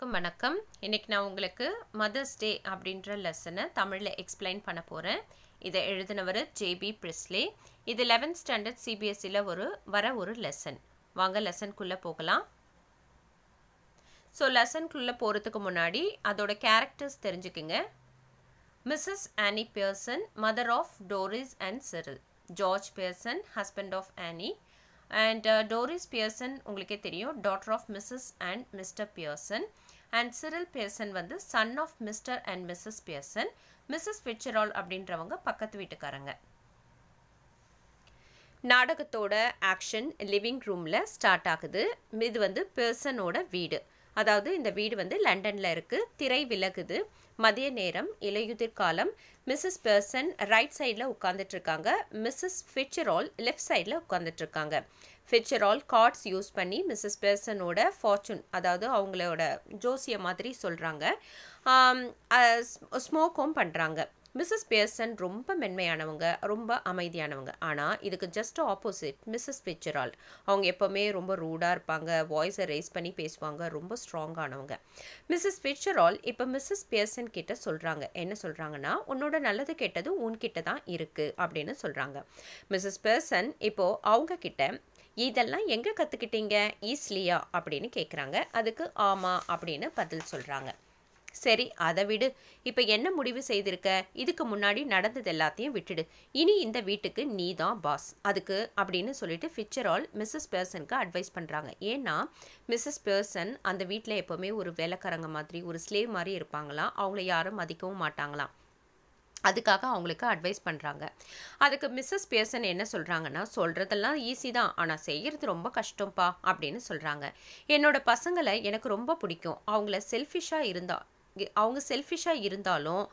அனைவருக்கும் வணக்கம் இன்றைக்கி நான் உங்களுக்கு மதர்ஸ் டே அப்படின்ற லெசனை தமிழில் எக்ஸ்பிளைன் பண்ண போகிறேன் இதை எழுதினவர் ஜேபி பிரிஸ்லே இது லெவன்த் ஸ்டாண்டர்ட் சிபிஎஸ்சியில் ஒரு வர ஒரு லெசன் வாங்க லெசனுக்குள்ளே போகலாம் ஸோ லெசனுக்குள்ளே போகிறதுக்கு முன்னாடி அதோட கேரக்டர்ஸ் தெரிஞ்சுக்குங்க Mrs Annie Pearson mother of Doris and Cyril George Pearson husband of Annie and Doris Pearson உங்களுக்கே தெரியும் daughter of Mrs and Mr Pearson and Cyril Pearson வந்து son of Mr and Mrs Pearson Mrs Fitzgerald அப்படின்றவங்க பக்கத்து வீட்டுக்காரங்க நாடகத்தோட action living ரூமில் start ஆகுது இது வந்து பெர்சனோட வீடு அதாவது இந்த வீடு வந்து லண்டனில் இருக்குது திரை விலகுது மதிய நேரம் இலையுதிர் காலம் மிஸ்ஸஸ் பெர்சன் ரைட் சைடில் உட்காந்துட்டு இருக்காங்க மிஸ்ஸஸ் ஃபிச்சரால் லெஃப்ட் சைடில் உட்காந்துட்டு இருக்காங்க ஃபிச்சரால் கார்ட்ஸ் யூஸ் பண்ணி மிஸ்ஸஸ் பெர்சனோட ஃபார்ச்சூன் அதாவது அவங்களோட ஜோசிய மாதிரி சொல்கிறாங்க ஸ்மோக்கும் பண்ணுறாங்க மிஸ்ஸஸ் பியர்சன் ரொம்ப மென்மையானவங்க ரொம்ப அமைதியானவங்க ஆனால் இதுக்கு ஜஸ்ட் ஆப்போசிட் மிஸ்ஸஸ் பிச்சரால் அவங்க எப்போவுமே ரொம்ப ரூடாக இருப்பாங்க வாய்ஸை ரேஸ் பண்ணி பேசுவாங்க ரொம்ப ஸ்ட்ராங்கானவங்க மிஸ்ஸஸ் பிச்சரால் இப்போ மிஸ்ஸஸ் பியர்சன் கிட்ட சொல்கிறாங்க என்ன சொல்கிறாங்கன்னா உன்னோட நல்லது கெட்டது உன்கிட்ட தான் இருக்குது அப்படின்னு சொல்கிறாங்க மிஸ்ஸஸ் பியர்சன் இப்போது அவங்க கிட்ட இதெல்லாம் எங்கே கற்றுக்கிட்டீங்க ஈஸ்லியா அப்படின்னு கேட்குறாங்க அதுக்கு ஆமாம் அப்படின்னு பதில் சொல்கிறாங்க சரி அதை விடு இப்போ என்ன முடிவு செய்திருக்க இதுக்கு முன்னாடி நடந்தது எல்லாத்தையும் விட்டுடு இனி இந்த வீட்டுக்கு நீ தான் பாஸ் அதுக்கு அப்படின்னு சொல்லிட்டு ஃபிச்சரால் மிஸ்ஸஸ் பேர்சனுக்கு அட்வைஸ் பண்ணுறாங்க ஏன்னா மிஸ்ஸஸ் பேர்சன் அந்த வீட்டில் எப்போவுமே ஒரு வேலைக்காரங்க மாதிரி ஒரு ஸ்லேவ் மாதிரி இருப்பாங்களாம் அவங்கள யாரும் மதிக்கவும் மாட்டாங்களாம் அதுக்காக அவங்களுக்கு அட்வைஸ் பண்ணுறாங்க அதுக்கு மிஸ்ஸஸ் பேர்சன் என்ன சொல்கிறாங்கன்னா சொல்கிறதெல்லாம் ஈஸி தான் ஆனால் செய்கிறது ரொம்ப கஷ்டம்ப்பா அப்படின்னு சொல்கிறாங்க என்னோடய பசங்களை எனக்கு ரொம்ப பிடிக்கும் அவங்கள செல்ஃபிஷாக இருந்தால் அவங்க செல்ஃபிஷாக இருந்தாலும்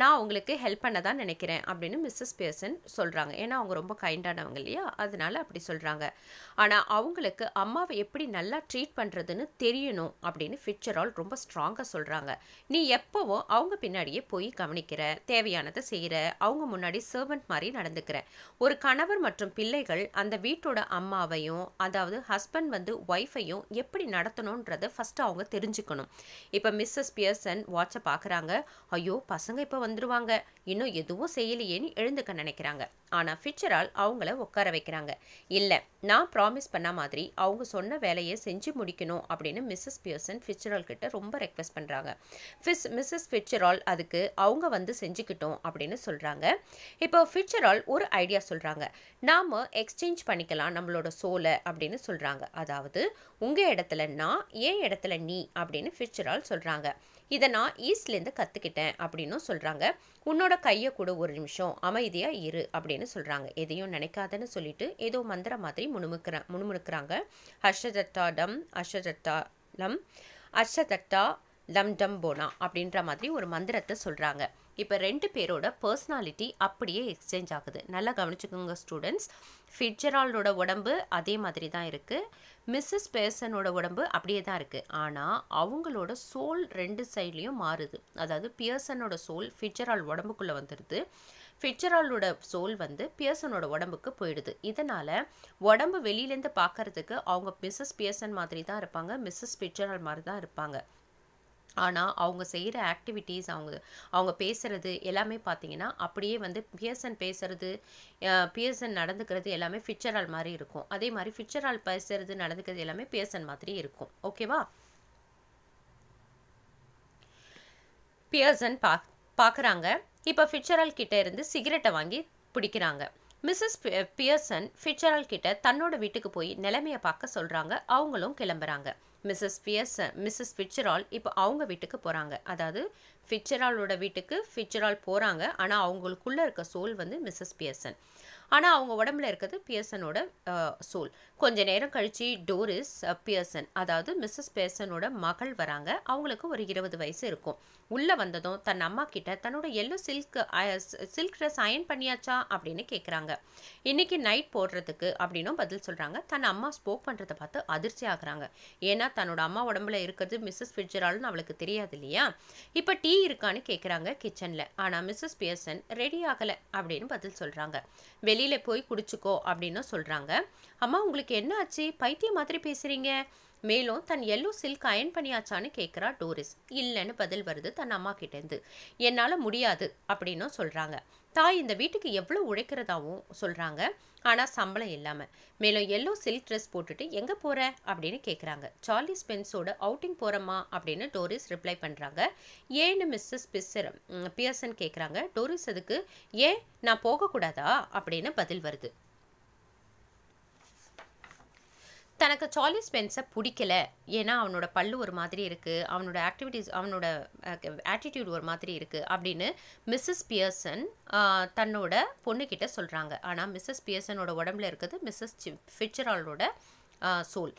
நான் உங்களுக்கு ஹெல்ப் பண்ண தான் நினைக்கிறேன் அப்படின்னு மிஸ்ஸஸ் பியர்சன் சொல்கிறாங்க ஏன்னா அவங்க ரொம்ப கைண்டானவங்க இல்லையா அதனால அப்படி சொல்கிறாங்க ஆனால் அவங்களுக்கு அம்மாவை எப்படி நல்லா ட்ரீட் பண்ணுறதுன்னு தெரியணும் அப்படின்னு ஆல் ரொம்ப ஸ்ட்ராங்காக சொல்கிறாங்க நீ எப்போவோ அவங்க பின்னாடியே போய் கவனிக்கிற தேவையானதை செய்கிற அவங்க முன்னாடி சர்வெண்ட் மாதிரி நடந்துக்கிற ஒரு கணவர் மற்றும் பிள்ளைகள் அந்த வீட்டோட அம்மாவையும் அதாவது ஹஸ்பண்ட் வந்து ஒய்ஃபையும் எப்படி நடத்தணுன்றதை ஃபஸ்ட்டு அவங்க தெரிஞ்சுக்கணும் இப்போ மிஸ்ஸஸ் பியர்சன் வாட்சை பார்க்குறாங்க ஐயோ பசங்க இப்போ வந்துடுவாங்க இன்னும் எதுவும் செய்யலையேன்னு எழுந்துக்க நினைக்கிறாங்க ஆனால் ஃபிச்சரால் அவங்கள உட்கார வைக்கிறாங்க இல்லை நான் ப்ராமிஸ் பண்ண மாதிரி அவங்க சொன்ன வேலையை செஞ்சு முடிக்கணும் அப்படின்னு மிஸ்ஸஸ் பியர்சன் ஃபிச்சரால் கிட்ட ரொம்ப ரெக்வெஸ்ட் பண்ணுறாங்க ஃபிஸ் மிஸ்ஸஸ் ஃபிச்சரால் அதுக்கு அவங்க வந்து செஞ்சுக்கிட்டோம் அப்படின்னு சொல்கிறாங்க இப்போ ஃபிச்சரால் ஒரு ஐடியா சொல்கிறாங்க நாம் எக்ஸ்சேஞ்ச் பண்ணிக்கலாம் நம்மளோட சோலை அப்படின்னு சொல்கிறாங்க அதாவது உங்கள் இடத்துல நான் ஏன் இடத்துல நீ அப்படின்னு ஃபிச்சரால் சொல்கிறாங்க இதை நான் ஈஸ்ட்லேருந்து கற்றுக்கிட்டேன் அப்படின்னும் சொல்கிறாங்க உன்னோட கையை கூட ஒரு நிமிஷம் அமைதியாக இரு அப்படின்னு சொல்கிறாங்க எதையும் நினைக்காதன்னு சொல்லிட்டு ஏதோ மந்திர மாதிரி முணுமுக்கிற முணுமுணுக்கிறாங்க ஹர்ஷதத்தா டம் ஹர்ஷதத்தா லம் ஹர்ஷதத்தா லம் டம் போனா அப்படின்ற மாதிரி ஒரு மந்திரத்தை சொல்கிறாங்க இப்போ ரெண்டு பேரோட பர்சனாலிட்டி அப்படியே எக்ஸ்சேஞ்ச் ஆகுது நல்லா கவனிச்சுக்கோங்க ஸ்டூடெண்ட்ஸ் ஃபிட்ஜரால்டோட உடம்பு அதே மாதிரி தான் இருக்குது மிஸ்ஸஸ் பேர்சனோட உடம்பு அப்படியே தான் இருக்குது ஆனால் அவங்களோட சோல் ரெண்டு சைட்லேயும் மாறுது அதாவது பியர்சனோட சோல் ஃபிட்ஜரால் உடம்புக்குள்ளே வந்துடுது ஃபிட்ஜரால்டோட சோல் வந்து பியர்சனோட உடம்புக்கு போயிடுது இதனால் உடம்பு வெளியிலேருந்து பார்க்குறதுக்கு அவங்க மிஸ்ஸஸ் பியர்சன் மாதிரி தான் இருப்பாங்க மிஸ்ஸஸ் ஃபிட்ஜரால் மாதிரி தான் இருப்பாங்க ஆனால் அவங்க செய்கிற ஆக்டிவிட்டீஸ் அவங்க அவங்க பேசுகிறது எல்லாமே பார்த்தீங்கன்னா அப்படியே வந்து பியர்சன் பேசுகிறது பியர்சன் நடந்துக்கிறது எல்லாமே ஃபிச்சரால் மாதிரி இருக்கும் அதே மாதிரி ஃபிச்சரால் பேசுகிறது நடந்துக்கிறது எல்லாமே பியர்சன் மாதிரி இருக்கும் ஓகேவா பியர்சன் பா பார்க்குறாங்க இப்போ ஃபிச்சரால் கிட்டே இருந்து சிகரெட்டை வாங்கி பிடிக்கிறாங்க மிஸ்ஸஸ் பியர்சன் ஃபிச்சரால் கிட்ட தன்னோட வீட்டுக்கு போய் நிலைமையை பார்க்க சொல்கிறாங்க அவங்களும் கிளம்புறாங்க மிஸ்ஸஸ் பியர்சன் மிஸ்ஸஸ் ஃபிட்சரால் இப்போ அவங்க வீட்டுக்கு போகிறாங்க அதாவது ஃபிச்சராலோட வீட்டுக்கு ஃபிச்சரால் போகிறாங்க ஆனால் அவங்களுக்குள்ளே இருக்க சோல் வந்து மிஸ்ஸஸ் பியர்சன் ஆனால் அவங்க உடம்புல இருக்கிறது பியர்சனோட சோல் கொஞ்ச நேரம் கழித்து டோரிஸ் பியர்சன் அதாவது மிஸ்ஸஸ் பியர்சனோட மகள் வராங்க அவங்களுக்கு ஒரு இருபது வயசு இருக்கும் உள்ளே வந்ததும் தன் அம்மா கிட்ட தன்னோட yellow silk silk dress iron பண்ணியாச்சா அப்படின்னு கேட்குறாங்க இன்றைக்கி நைட் போடுறதுக்கு அப்படின்னும் பதில் சொல்கிறாங்க தன் அம்மா ஸ்போக் பண்ணுறதை பார்த்து அதிர்ச்சி ஆகுறாங்க ஏன்னா தன்னோட அம்மா உடம்புல இருக்கிறது மிஸ்ஸஸ் ஃபிட்ஜரால்னு அவளுக்கு தெரியாது இல்லையா இப்போ டி டீ இருக்கான்னு கேட்குறாங்க கிச்சனில் ஆனால் மிஸ்ஸஸ் பியர்சன் ரெடி ஆகலை அப்படின்னு பதில் சொல்கிறாங்க வெளியில் போய் குடிச்சுக்கோ அப்படின்னு சொல்கிறாங்க அம்மா உங்களுக்கு என்ன ஆச்சு பைத்தியம் மாதிரி பேசுகிறீங்க மேலும் தன் எல்லோ சில்க் அயன் பண்ணியாச்சான்னு கேட்குறா டோரிஸ் இல்லைன்னு பதில் வருது தன் அம்மா கிட்டேருந்து என்னால் முடியாது அப்படின்னும் சொல்கிறாங்க தாய் இந்த வீட்டுக்கு எவ்வளோ உழைக்கிறதாவும் சொல்கிறாங்க ஆனால் சம்பளம் இல்லாமல் மேலும் எல்லோ சில்க் ட்ரெஸ் போட்டுட்டு எங்கே போகிற அப்படின்னு கேட்குறாங்க சார்லி ஸ்பென்ஸோட அவுட்டிங் போகிறோமா அப்படின்னு டோரிஸ் ரிப்ளை பண்ணுறாங்க ஏன்னு மிஸ்ஸஸ் பிஸ்ஸர் பியர்சன் கேட்குறாங்க டோரிஸ் அதுக்கு ஏன் நான் போகக்கூடாதா அப்படின்னு பதில் வருது தனக்கு சார்லி ஸ்பென்ஸை பிடிக்கல ஏன்னா அவனோட பல்லு ஒரு மாதிரி இருக்குது அவனோட ஆக்டிவிட்டிஸ் அவனோட ஆட்டிடியூட் ஒரு மாதிரி இருக்குது அப்படின்னு மிஸ்ஸஸ் பியர்சன் தன்னோட பொண்ணுக்கிட்ட சொல்கிறாங்க ஆனால் மிஸ்ஸஸ் பியர்சனோட உடம்புல இருக்கிறது மிஸ்ஸஸ் ஃபிட்சராலோட சோல்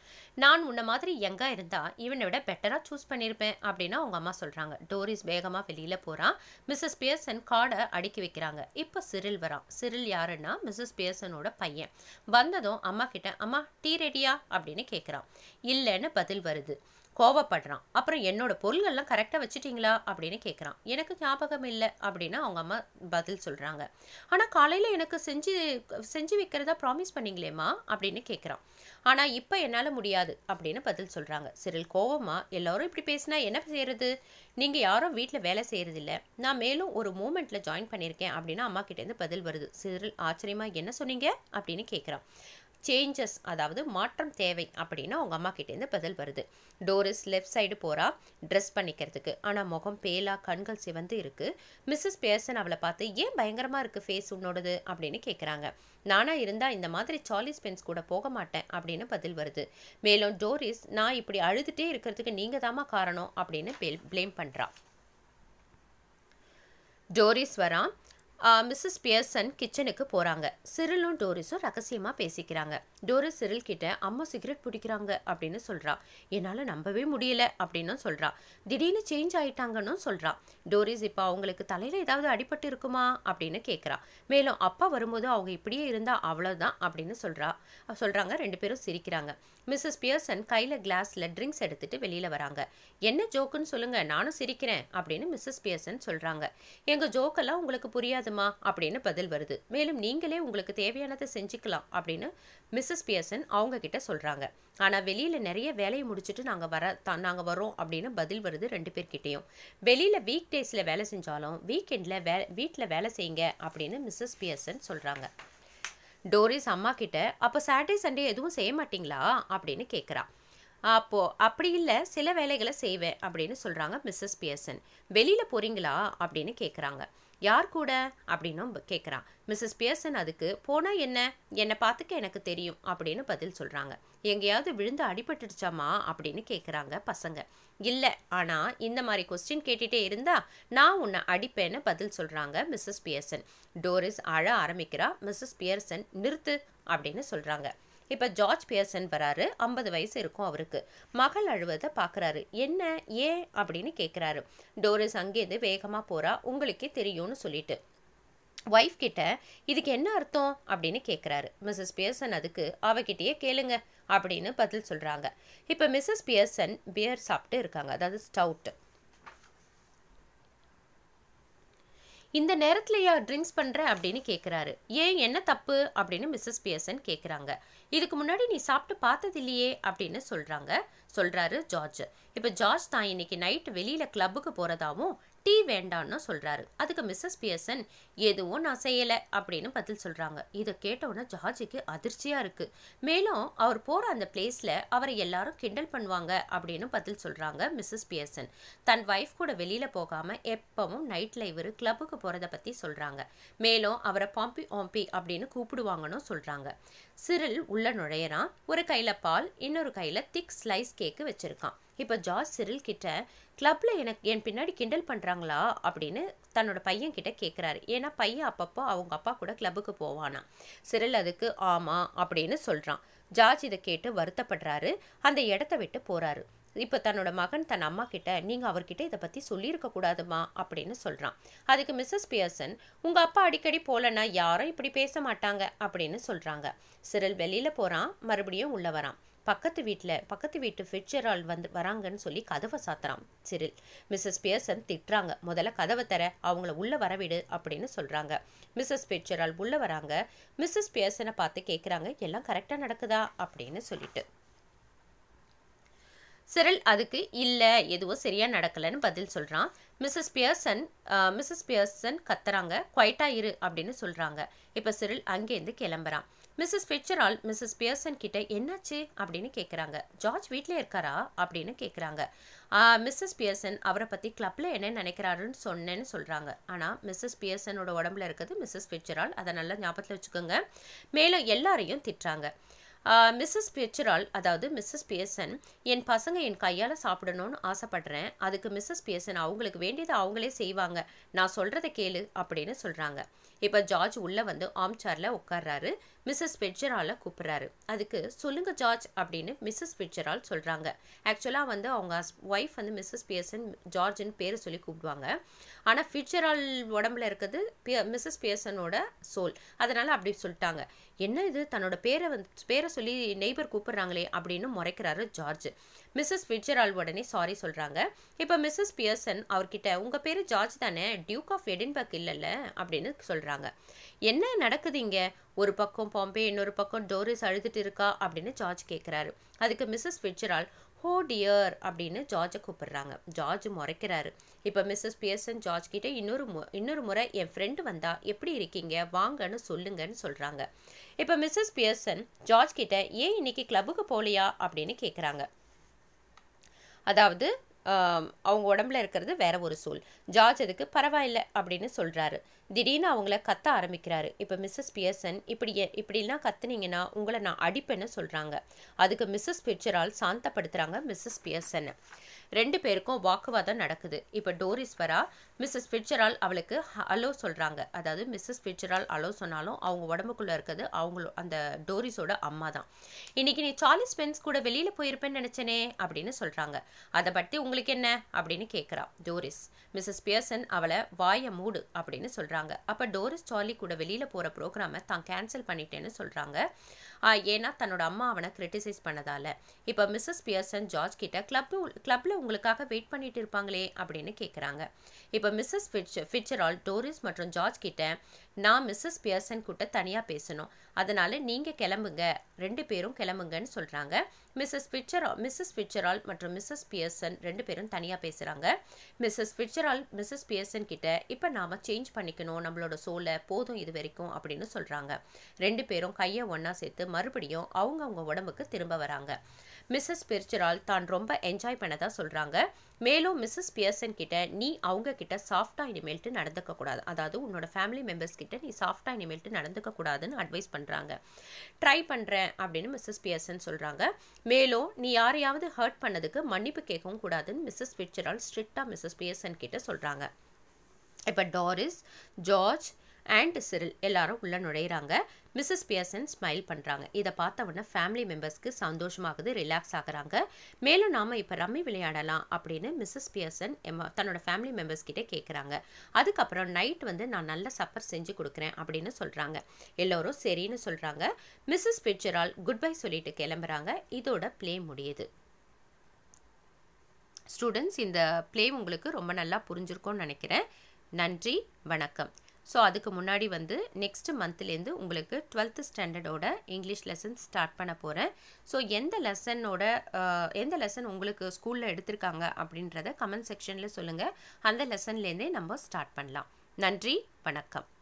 நான் உன்ன மாதிரி யங்காக இருந்தால் இவனை விட பெட்டராக சூஸ் பண்ணியிருப்பேன் அப்படின்னு அவங்க அம்மா சொல்கிறாங்க டோரிஸ் வேகமாக வெளியில் போகிறான் மிஸ்ஸஸ் பியர்சன் காடை அடுக்கி வைக்கிறாங்க இப்போ சிறில் வரான் சிறில் யாருன்னா மிஸ்ஸஸ் பியர்சனோட பையன் வந்ததும் அம்மா கிட்ட அம்மா டீ ரெடியா அப்படின்னு கேட்குறான் இல்லைன்னு பதில் வருது கோவப்படுறான் அப்புறம் என்னோட பொருள்கள்லாம் கரெக்டாக வச்சுட்டிங்களா அப்படின்னு கேட்குறான் எனக்கு ஞாபகம் இல்லை அப்படின்னு அவங்க அம்மா பதில் சொல்கிறாங்க ஆனால் காலையில் எனக்கு செஞ்சு செஞ்சு வைக்கிறதா ப்ராமிஸ் பண்ணிங்களேம்மா அப்படின்னு கேட்குறான் ஆனால் இப்போ என்னால் முடியாது அப்படின்னு பதில் சொல்கிறாங்க சிறில் கோவமாக எல்லோரும் இப்படி பேசினா என்ன செய்கிறது நீங்கள் யாரும் வீட்டில் வேலை செய்கிறதில்ல நான் மேலும் ஒரு மூமெண்ட்டில் ஜாயின் பண்ணியிருக்கேன் அப்படின்னு அம்மா கிட்டேருந்து பதில் வருது சிறில் ஆச்சரியமாக என்ன சொன்னீங்க அப்படின்னு கேட்குறான் சேஞ்சஸ் அதாவது மாற்றம் தேவை அப்படின்னு அவங்க அம்மா கிட்டேருந்து பதில் வருது டோரிஸ் லெஃப்ட் சைடு போகிறா ட்ரெஸ் பண்ணிக்கிறதுக்கு ஆனால் முகம் பேலா கண்கள் சிவந்து இருக்குது மிஸ்ஸஸ் பேர்சன் அவளை பார்த்து ஏன் பயங்கரமாக இருக்குது ஃபேஸ் உன்னோடது அப்படின்னு கேட்குறாங்க நானாக இருந்தால் இந்த மாதிரி சாலிஸ் பென்ஸ் கூட போக மாட்டேன் அப்படின்னு பதில் வருது மேலும் டோரிஸ் நான் இப்படி அழுதுகிட்டே இருக்கிறதுக்கு நீங்கள் தாமா காரணம் அப்படின்னு ப்ளேம் பண்ணுறான் டோரிஸ் வரான் மிஸ்ஸஸ் பியர்சன் கிச்சனுக்கு போகிறாங்க சிரிலும் டோரிஸும் ரகசியமாக பேசிக்கிறாங்க டோரிஸ் சிரில் கிட்ட அம்மா சிகரெட் பிடிக்கிறாங்க அப்படின்னு சொல்கிறா என்னால் நம்பவே முடியல அப்படின்னு சொல்கிறா திடீர்னு சேஞ்ச் ஆயிட்டாங்கன்னு சொல்கிறா டோரிஸ் இப்போ அவங்களுக்கு தலையில் ஏதாவது அடிபட்டு இருக்குமா அப்படின்னு கேட்குறா மேலும் அப்பா வரும்போது அவங்க இப்படியே இருந்தால் அவ்வளோதான் அப்படின்னு சொல்கிறா சொல்கிறாங்க ரெண்டு பேரும் சிரிக்கிறாங்க மிஸ்ஸஸ் பியர்சன் கையில் கிளாஸில் ட்ரிங்க்ஸ் எடுத்துட்டு வெளியில் வராங்க என்ன ஜோக்குன்னு சொல்லுங்கள் நானும் சிரிக்கிறேன் அப்படின்னு மிஸ்ஸஸ் பியர்சன் சொல்கிறாங்க எங்கள் ஜோக்கெல்லாம் உங்களுக்கு புரியாதுமா அப்படின்னு பதில் வருது மேலும் நீங்களே உங்களுக்கு தேவையானதை செஞ்சுக்கலாம் அப்படின்னு மிஸ்ஸஸ் பியர்சன் அவங்க கிட்ட சொல்கிறாங்க ஆனால் வெளியில் நிறைய வேலையை முடிச்சுட்டு நாங்கள் வர த நாங்கள் வரோம் அப்படின்னு பதில் வருது ரெண்டு பேர்கிட்டையும் வெளியில் வீக் டேஸில் வேலை செஞ்சாலும் வீக்கெண்டில் வே வீட்டில் வேலை செய்யுங்க அப்படின்னு மிஸ்ஸஸ் பியர்சன் சொல்கிறாங்க டோரிஸ் அம்மா கிட்ட அப்போ சாட்டர்டே சண்டே எதுவும் செய்ய மாட்டீங்களா அப்படின்னு கேட்குறா அப்போது அப்படி இல்லை சில வேலைகளை செய்வேன் அப்படின்னு சொல்கிறாங்க மிஸ்ஸஸ் பியர்சன் வெளியில் போகிறீங்களா அப்படின்னு கேட்குறாங்க யார் கூட அப்படின்னும் கேட்குறான் மிஸ்ஸஸ் பியர்சன் அதுக்கு போனால் என்ன என்னை பார்த்துக்க எனக்கு தெரியும் அப்படின்னு பதில் சொல்கிறாங்க எங்கேயாவது விழுந்து அடிபட்டுடுச்சாமா அப்படின்னு கேட்குறாங்க பசங்க இல்லை ஆனால் இந்த மாதிரி கொஸ்டின் கேட்டுகிட்டே இருந்தா நான் உன்னை அடிப்பேன்னு பதில் சொல்கிறாங்க மிஸ்ஸஸ் பியர்சன் டோரிஸ் அழ ஆரம்பிக்கிறா மிஸ்ஸஸ் பியர்சன் நிறுத்து அப்படின்னு சொல்கிறாங்க இப்போ ஜார்ஜ் பியர்சன் வராரு ஐம்பது வயசு இருக்கும் அவருக்கு மகள் அழுவதை பார்க்குறாரு என்ன ஏன் அப்படின்னு கேட்குறாரு டோரிஸ் அங்கேருந்து வேகமாக போகிறா உங்களுக்கே தெரியும்னு சொல்லிட்டு ஒய்ஃப் கிட்ட இதுக்கு என்ன அர்த்தம் அப்படின்னு கேட்குறாரு மிஸ்ஸஸ் பியர்சன் அதுக்கு அவகிட்டயே கேளுங்க அப்படின்னு பதில் சொல்கிறாங்க இப்போ மிஸ்ஸஸ் பியர்சன் பியர் சாப்பிட்டு இருக்காங்க அதாவது ஸ்டவுட்டு இந்த நேரத்துலயா ட்ரிங்க்ஸ் பண்ற அப்படின்னு கேக்குறாரு ஏன் என்ன தப்பு அப்படின்னு மிஸ்ஸஸ் பியர்சன் கேக்குறாங்க இதுக்கு முன்னாடி நீ சாப்பிட்டு பார்த்தது இல்லையே அப்படின்னு சொல்றாங்க சொல்றாரு ஜார்ஜ் இப்ப ஜார்ஜ் தான் இன்னைக்கு நைட் வெளியில கிளப்புக்கு போறதாவும் டீ வேண்டான்னு சொல்கிறாரு அதுக்கு மிஸ்ஸஸ் பியர்சன் எதுவும் நான் செய்யலை அப்படின்னு பதில் சொல்கிறாங்க இதை கேட்டவுடனே ஜார்ஜுக்கு அதிர்ச்சியாக இருக்குது மேலும் அவர் போகிற அந்த பிளேஸில் அவரை எல்லாரும் கிண்டல் பண்ணுவாங்க அப்படின்னு பதில் சொல்கிறாங்க மிஸ்ஸஸ் பியர்சன் தன் ஒய்ஃப் கூட வெளியில் போகாமல் எப்பவும் நைட்டில் இவர் கிளப்புக்கு போகிறத பற்றி சொல்கிறாங்க மேலும் அவரை பாம்பி ஓம்பி அப்படின்னு கூப்பிடுவாங்கன்னு சொல்கிறாங்க சிறில் உள்ள நுழையறான் ஒரு கையில் பால் இன்னொரு கையில் திக் ஸ்லைஸ் கேக்கு வச்சுருக்கான் இப்போ ஜார்ஜ் சிரில் கிட்ட கிளப்பில் எனக்கு என் பின்னாடி கிண்டல் பண்ணுறாங்களா அப்படின்னு தன்னோட பையன் கிட்ட கேட்குறாரு ஏன்னா பையன் அப்பப்போ அவங்க அப்பா கூட கிளப்புக்கு போவானா சிரில் அதுக்கு ஆமாம் அப்படின்னு சொல்கிறான் ஜார்ஜ் இதை கேட்டு வருத்தப்படுறாரு அந்த இடத்த விட்டு போகிறாரு இப்போ தன்னோட மகன் தன் அம்மா கிட்ட நீங்கள் அவர்கிட்ட இதை பற்றி சொல்லியிருக்க கூடாதுமா அப்படின்னு சொல்கிறான் அதுக்கு மிஸ்ஸஸ் பியர்சன் உங்கள் அப்பா அடிக்கடி போலன்னா யாரும் இப்படி பேச மாட்டாங்க அப்படின்னு சொல்கிறாங்க சிரல் வெளியில் போகிறான் மறுபடியும் உள்ளே வரான் பக்கத்து வீட்டில் பக்கத்து வீட்டு ஃபிட்ஜரால் வந்து வராங்கன்னு சொல்லி கதவை சாத்துறான் சிரில் மிஸ்ஸஸ் பியர்சன் திட்டுறாங்க முதல்ல கதவை தர அவங்கள உள்ளே வரவிடு அப்படின்னு சொல்கிறாங்க மிஸ்ஸஸ் ஃபிட்ஜெரால் உள்ளே வராங்க மிஸ்ஸஸ் பியர்சனை பார்த்து கேட்குறாங்க எல்லாம் கரெக்டாக நடக்குதா அப்படின்னு சொல்லிட்டு சிரில் அதுக்கு இல்லை எதுவும் சரியாக நடக்கலைன்னு பதில் சொல்கிறான் மிஸ்ஸஸ் பியர்சன் மிஸ்ஸஸ் பியர்சன் கத்துறாங்க குவைட்டாக இரு அப்படின்னு சொல்கிறாங்க இப்போ சிரில் அங்கேருந்து கிளம்புறான் மிஸ்ஸஸ் பிச்சரால் மிஸ்ஸஸ் பியர்சன் கிட்ட என்னாச்சு அப்படின்னு கேட்குறாங்க ஜார்ஜ் வீட்டிலே இருக்காரா அப்படின்னு கேட்குறாங்க மிஸ்ஸஸ் பியர்சன் அவரை பற்றி கிளப்பில் என்ன நினைக்கிறாருன்னு சொன்னேன்னு சொல்கிறாங்க ஆனால் மிஸ்ஸஸ் பியர்சனோட உடம்புல இருக்கிறது மிஸ்ஸஸ் பிச்சரால் அதை நல்லா ஞாபகத்தில் வச்சுக்கோங்க மேலும் எல்லாரையும் திட்டுறாங்க மிஸ்ஸஸ் பியச்சரால் அதாவது மிஸ்ஸஸ் பியர்சன் என் பசங்க என் கையால் சாப்பிடணும்னு ஆசைப்படுறேன் அதுக்கு மிஸ்ஸஸ் பியர்சன் அவங்களுக்கு வேண்டியதை அவங்களே செய்வாங்க நான் சொல்கிறத கேளு அப்படின்னு சொல்கிறாங்க இப்போ ஜார்ஜ் உள்ளே வந்து ஆம் சேரில் உட்கார்றாரு மிஸ்ஸஸ் பிட்ஜரால கூப்பிட்றாரு அதுக்கு சொல்லுங்க ஜார்ஜ் அப்படின்னு மிஸ்ஸஸ் பிட்ஜரால் சொல்கிறாங்க ஆக்சுவலாக வந்து அவங்க ஒய்ஃப் வந்து மிஸ்ஸஸ் பியர்சன் ஜார்ஜ்னு பேர் சொல்லி கூப்பிடுவாங்க ஆனால் ஃபிட்ஜரால் உடம்புல இருக்கிறது மிஸ்ஸஸ் பியர்சனோட சோல் அதனால் அப்படி சொல்லிட்டாங்க என்ன இது தன்னோட பேரை வந்து பேரை சொல்லி நெய்பர் கூப்பிட்றாங்களே அப்படின்னு முறைக்கிறாரு ஜார்ஜ் மிஸ்ஸஸ் பிட்ஜரால் உடனே சாரி சொல்கிறாங்க இப்போ மிஸ்ஸஸ் பியர்சன் அவர்கிட்ட உங்கள் பேர் ஜார்ஜ் தானே டியூக் ஆஃப் எடின்பர்க் இல்லைல்ல அப்படின்னு சொல்கிறாங்க என்ன நடக்குது இங்கே ஒரு பக்கம் பாம்பே இன்னொரு பக்கம் டோரிஸ் அழுதுட்டு இருக்கா அப்படின்னு ஜார்ஜ் கேட்குறாரு அதுக்கு மிஸ்ஸஸ் ஃபிட்சரால் ஹோ டியர் அப்படின்னு ஜார்ஜை கூப்பிடுறாங்க ஜார்ஜ் முறைக்கிறாரு இப்போ மிஸ்ஸஸ் பியர்சன் ஜார்ஜ் கிட்டே இன்னொரு மு இன்னொரு முறை என் ஃப்ரெண்டு வந்தா எப்படி இருக்கீங்க வாங்கன்னு சொல்லுங்கன்னு சொல்கிறாங்க இப்போ மிஸ்ஸஸ் பியர்சன் ஜார்ஜ் கிட்டே ஏன் இன்னைக்கு கிளப்புக்கு போகலையா அப்படின்னு கேட்குறாங்க அதாவது அவங்க உடம்புல இருக்கிறது வேற ஒரு சூல் ஜார்ஜ் அதுக்கு பரவாயில்ல அப்படின்னு சொல்கிறாரு திடீர்னு அவங்கள கத்த ஆரம்பிக்கிறாரு இப்போ மிஸ்ஸஸ் பியர்சன் இப்படி இப்படிலாம் கத்துனீங்கன்னா உங்களை நான் அடிப்பேன்னு சொல்கிறாங்க அதுக்கு மிஸ்ஸஸ் பிக்சரால் சாந்தப்படுத்துகிறாங்க மிஸ்ஸஸ் பியர்சன் ரெண்டு பேருக்கும் வாக்குவாதம் நடக்குது இப்போ டோரிஸ்வரா மிஸ்ஸஸ் பிக்சரால் அவளுக்கு அலோ சொல்கிறாங்க அதாவது மிஸ்ஸஸ் பிக்சரால் அலோ சொன்னாலும் அவங்க உடம்புக்குள்ளே இருக்கிறது அவங்களோ அந்த டோரிஸோட அம்மா தான் இன்றைக்கி நீ சாலிஸ் பென்ஸ் கூட வெளியில் போயிருப்பேன்னு நினச்சேனே அப்படின்னு சொல்கிறாங்க அதை பற்றி உங்க உங்களுக்கு என்ன அப்படின்னு கேட்குறா டோரிஸ் மிஸ்ஸஸ் பியர்சன் அவளை வாய மூடு அப்படின்னு சொல்கிறாங்க அப்போ டோரிஸ் சார்லி கூட வெளியில் போகிற ப்ரோக்ராமை தான் கேன்சல் பண்ணிட்டேன்னு சொல்கிறாங்க ஏன்னா தன்னோட அம்மா அவனை கிரிட்டிசைஸ் பண்ணதால் இப்போ மிஸ்ஸஸ் பியர்சன் ஜார்ஜ் கிட்ட கிளப் கிளப்பில் உங்களுக்காக வெயிட் பண்ணிட்டு இருப்பாங்களே அப்படின்னு கேட்குறாங்க இப்போ மிஸ்ஸஸ் ஃபிட்ச் ஃபிட்சரால் டோரிஸ் மற்றும் ஜார்ஜ் கிட்ட நான் மிஸ்ஸஸ் பியர்சன் கிட்ட தனியாக பேசணும் அதனால் நீங்கள் கிளம்புங்க ரெண்டு பேரும் கிளம்புங்கன்னு சொல்கிறாங்க மிஸ்ஸஸ் பிக்சரால் மிஸ்ஸஸ் பிக்சரால் மற்றும் மிஸ்ஸஸ் பியர்சன் ரெண்டு பேரும் தனியாக பேசுகிறாங்க மிஸ்ஸஸ் பிக்சரால் மிஸ்ஸஸ் பியர்சன் கிட்ட இப்போ நாம் சேஞ்ச் பண்ணிக்கணும் நம்மளோட சோலை போதும் இது வரைக்கும் அப்படின்னு சொல்கிறாங்க ரெண்டு பேரும் கையை ஒன்றா சேர்த்து மறுபடியும் அவங்கவுங்க உடம்புக்கு திரும்ப வராங்க மிஸ்ஸஸ் பிர்ச்சரால் தான் ரொம்ப என்ஜாய் பண்ணதா சொல்கிறாங்க மேலும் மிஸ்ஸஸ் பியர்சன் கிட்ட நீ அவங்க கிட்ட சாஃப்டாக இனிமேல்ட்டு நடந்துக்க கூடாது அதாவது உன்னோட ஃபேமிலி மெம்பர்ஸ் கிட்ட நீ சாஃப்டாக இனிமேல்ட்டு நடந்துக்க கூடாதுன்னு அட்வைஸ் பண்ணுறாங்க ட்ரை பண்ணுறேன் அப்படின்னு மிஸ்ஸஸ் பியர்சன் சொல்கிறாங்க மேலும் நீ யாரையாவது ஹர்ட் பண்ணதுக்கு மன்னிப்பு கேட்கவும் கூடாதுன்னு மிஸ்ஸஸ் பிக்சரால் ஸ்ட்ரிக்டாக மிஸ்ஸஸ் பியர்சன் கிட்ட சொல்கிறாங்க இப்போ டாரிஸ் ஜார்ஜ் அண்ட் சிரில் எல்லாரும் உள்ளே நுழையிறாங்க மிஸ்ஸஸ் பியர்சன் ஸ்மைல் பண்ணுறாங்க இதை பார்த்த உடனே ஃபேமிலி மெம்பர்ஸ்க்கு சந்தோஷமாகுது ரிலாக்ஸ் ஆகுறாங்க மேலும் நாம் இப்போ ரம்மி விளையாடலாம் அப்படின்னு மிஸ்ஸஸ் பியர்சன் எம் தன்னோட ஃபேமிலி மெம்பர்ஸ் கிட்டே கேட்குறாங்க அதுக்கப்புறம் நைட் வந்து நான் நல்ல சப்பர் செஞ்சு கொடுக்குறேன் அப்படின்னு சொல்கிறாங்க எல்லோரும் சரின்னு சொல்கிறாங்க மிஸ்ஸஸ் பிக்சரால் குட் பை சொல்லிட்டு கிளம்புறாங்க இதோட ப்ளே முடியுது ஸ்டூடெண்ட்ஸ் இந்த ப்ளே உங்களுக்கு ரொம்ப நல்லா புரிஞ்சிருக்கும்னு நினைக்கிறேன் நன்றி வணக்கம் ஸோ அதுக்கு முன்னாடி வந்து நெக்ஸ்ட் மந்த்லேருந்து உங்களுக்கு டுவெல்த் ஸ்டாண்டர்டோட இங்கிலீஷ் லெசன் ஸ்டார்ட் பண்ண போகிறேன் ஸோ எந்த லெசனோட எந்த லெசன் உங்களுக்கு ஸ்கூலில் எடுத்திருக்காங்க அப்படின்றத கமெண்ட் செக்ஷனில் சொல்லுங்கள் அந்த லெசன்லேருந்தே நம்ம ஸ்டார்ட் பண்ணலாம் நன்றி வணக்கம்